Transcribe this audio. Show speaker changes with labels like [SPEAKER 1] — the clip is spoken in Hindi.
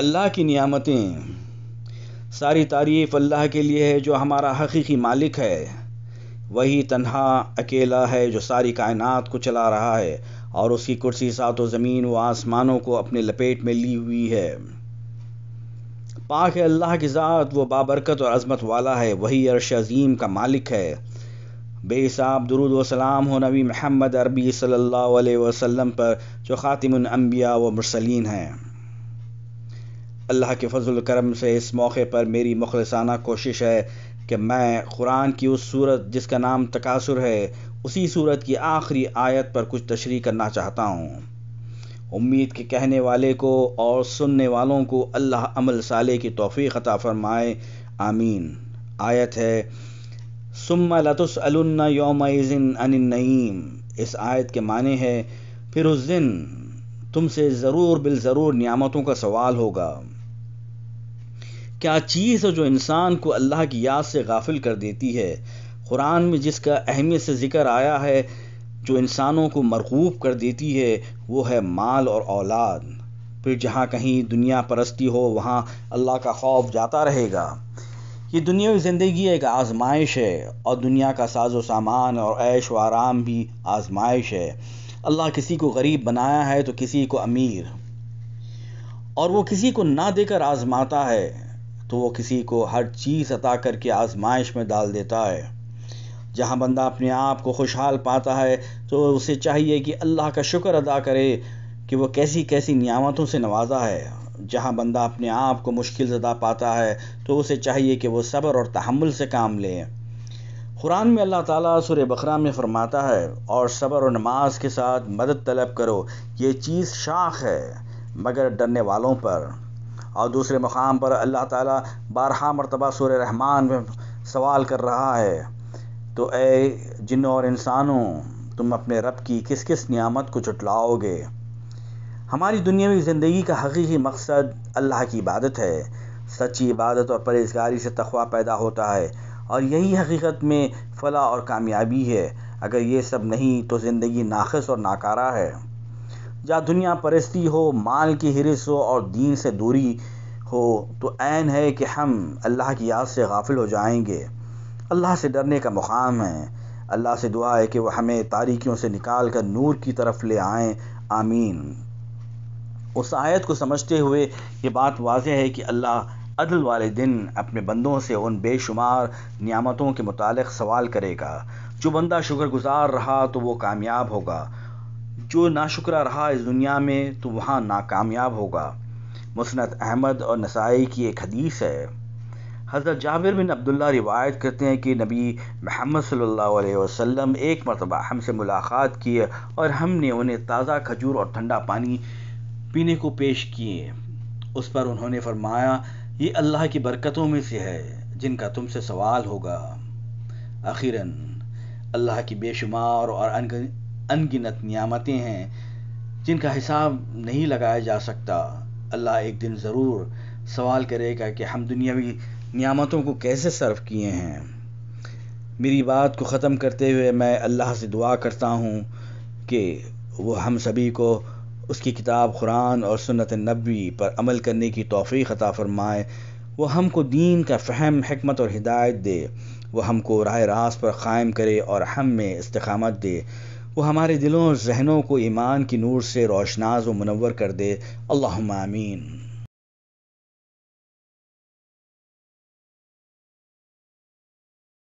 [SPEAKER 1] अल्लाह की नियामतें सारी तारीफ़ अल्लाह के लिए है जो हमारा हकीकी मालिक है वही तन्हा अकेला है जो सारी कायनात को चला रहा है और उसकी कुर्सी व ज़मीन व आसमानों को अपने लपेट में ली हुई है पाक है अल्लाह की ज़ात वो बाबरकत और अजमत वाला है वही अरश अजीम का मालिक है बेसाब दरुद वसलाम हो नबी महमद अरबी सल्लल्लाहु अलैहि वसल्लम पर जो ख़ातिम अम्बिया व मुरसलिन हैं अल्लाह के फजल करम से इस मौके पर मेरी मुखलसाना कोशिश है कि मैं कुरान की उस सूरत जिसका नाम तकासुर है उसी सूरत की आखिरी आयत पर कुछ तशरी करना चाहता हूँ उम्मीद के कहने वाले को और सुनने वालों को अल्लाह अमल साले की तोफ़ी अता फ़रमाए आमीन आयत है सुम्मा लतुसअलन्ना योम अन नईम इस आयत के माने है फिर उस दिन तुमसे ज़रूर बिल ज़रूर नियामतों का सवाल होगा क्या चीज़ है जो इंसान को अल्लाह की याद से गाफिल कर देती है कुरान में जिसका अहमियत से ज़िक्र आया है जो इंसानों को मरकूब कर देती है वो है माल और औलाद फिर जहाँ कहीं दुनिया परस्ती हो वहाँ अल्लाह का खौफ जाता रहेगा ये दुनियावी ज़िंदगी एक आजमाइश है और दुनिया का साजो सामान और ऐश व आराम भी आजमाइश है अल्लाह किसी को गरीब बनाया है तो किसी को अमीर और वो किसी को ना देकर आजमाता है तो वो किसी को हर चीज़ अता करके आजमाइश में डाल देता है जहाँ बंदा अपने आप को खुशहाल पाता है तो उसे चाहिए कि अल्लाह का शुक्र अदा करे कि वो कैसी कैसी नियामतों से नवाजा है जहाँ बंदा अपने आप को मुश्किल ज़दा पाता है तो उसे चाहिए कि वो सब्र और तहमुल से काम लें कुरान में अल्लाह ताला सुर बकरा में फरमाता है और सब्र और नमाज के साथ मदद तलब करो ये चीज़ शाख है मगर डरने वालों पर और दूसरे मकाम पर अल्लाह ताला बारहा मरतबा सुर रहमान में सवाल कर रहा है तो ए जिन और इंसानों तुम अपने रब की किस किस नियामत को चुटलाओगे हमारी दुनियावी ज़िंदगी का हकीकी मकसद अल्लाह की इबादत है सच्ची इबादत और परहेजगारी से तखवा पैदा होता है और यही हकीकत में फला और कामयाबी है अगर ये सब नहीं तो ज़िंदगी नाखस और नाकारा है जहाँ दुनिया परस्ती हो माल की हिरस हो और दीन से दूरी हो तो ऐन है कि हम अल्लाह की याद से गाफिल हो जाएंगे अल्लाह से डरने का मुकाम है अल्लाह से दुआ है कि वह हमें तारीखियों से निकाल कर नूर की तरफ ले आएँ आमीन उस आयत को समझते हुए ये बात वाज है कि अल्लाह अदल वाले दिन अपने बंदों से उन बेशुमार नियामतों के मुतालिक सवाल करेगा जो बंदा शुक्रगुजार रहा तो वो कामयाब होगा जो नाशुक्रा रहा इस दुनिया में तो वहाँ नाकामयाब होगा मुसनत अहमद और नसाई की एक हदीस है हज़रत जाविर बिन अब्दुल्ला रिवायत करते हैं कि नबी महमद सल्लल्लाहु वसल्लम एक मरतबा हमसे मुलाकात किए और हमने उन्हें ताज़ा खजूर और ठंडा पानी पीने को पेश किए उस पर उन्होंने फरमाया ये अल्लाह की बरकतों में से है जिनका तुमसे सवाल होगा आखिरन अल्लाह की बेशुमार और अनगिनत नियामतें हैं जिनका हिसाब नहीं लगाया जा सकता अल्लाह एक दिन ज़रूर सवाल करेगा कि हम दुनियावी नियामतों को कैसे सर्व किए हैं मेरी बात को ख़त्म करते हुए मैं अल्लाह से दुआ करता हूँ कि वो हम सभी को उसकी किताब कुरान और सुनत नबी पर अमल करने की तोफ़ी अता फ़रमाए वह हमको दीन का फ़हम हमत और हिदायत दे वह हमको राह रास पर क़ायम करे और हम में इस्तकामत दे वह हमारे दिलों और जहनों को ईमान की नूर से रोशनाज व मनवर कर दे अल्लाह आमीन